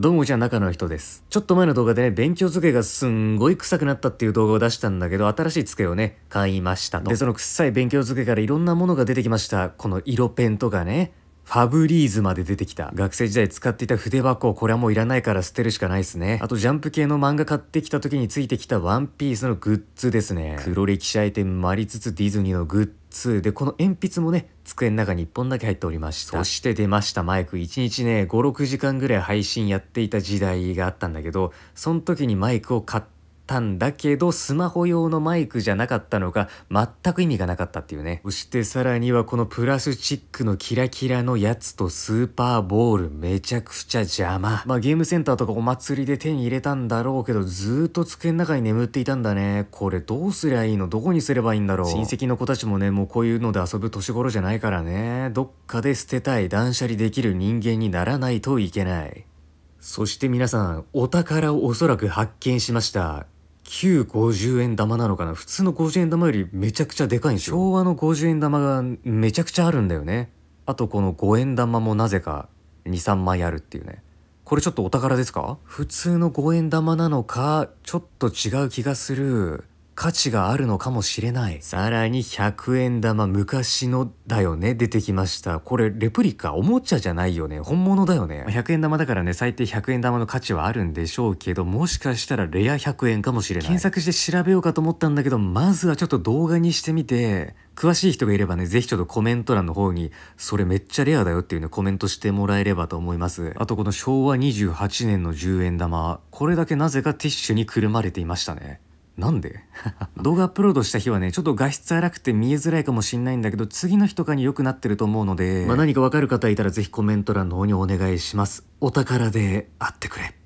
どうも、じゃあ中の人です。ちょっと前の動画でね、勉強机がすんごい臭くなったっていう動画を出したんだけど、新しい机をね、買いましたと。で、その臭い勉強机からいろんなものが出てきました。この色ペンとかね、ファブリーズまで出てきた。学生時代使っていた筆箱、これはもういらないから捨てるしかないですね。あと、ジャンプ系の漫画買ってきた時についてきたワンピースのグッズですね。黒歴史アイテムもありつつ、ディズニーのグッズ。で、この鉛筆もね、机の中に1本だけ入っておりましたそして出ましたマイク1日ね56時間ぐらい配信やっていた時代があったんだけどその時にマイクを買ってたんだけど、スマホ用のマイクじゃなかったのか全く意味がなかったっていうね。そしてさらにはこのプラスチックのキラキラのやつとスーパーボール、めちゃくちゃ邪魔。まあゲームセンターとかお祭りで手に入れたんだろうけど、ずっと机の中に眠っていたんだね。これどうすりゃいいのどこにすればいいんだろう。親戚の子たちもね、もうこういうので遊ぶ年頃じゃないからね。どっかで捨てたい、断捨離できる人間にならないといけない。そして皆さん、お宝をおそらく発見しました。旧50円玉なのかな普通の50円玉よりめちゃくちゃでかいんですよ昭和の50円玉がめちゃくちゃあるんだよねあとこの5円玉もなぜか23枚あるっていうねこれちょっとお宝ですか普通の5円玉なのかちょっと違う気がする価値があるのかもしれないさらに100円玉昔のだよね出てきましたこれレプリカおもちゃじゃないよね本物だよね100円玉だからね最低100円玉の価値はあるんでしょうけどもしかしたらレア100円かもしれない検索して調べようかと思ったんだけどまずはちょっと動画にしてみて詳しい人がいればね、ぜひちょっとコメント欄の方に、それめっちゃレアだよっていうね、コメントしてもらえればと思います。あとこの昭和28年の10円玉、これだけなぜかティッシュにくるまれていましたね。なんで 動画アップロードした日はねちょっと画質荒くて見えづらいかもしんないんだけど次の日とかに良くなってると思うので、まあ、何かわかる方いたら是非コメント欄の方にお願いしますお宝で会ってくれ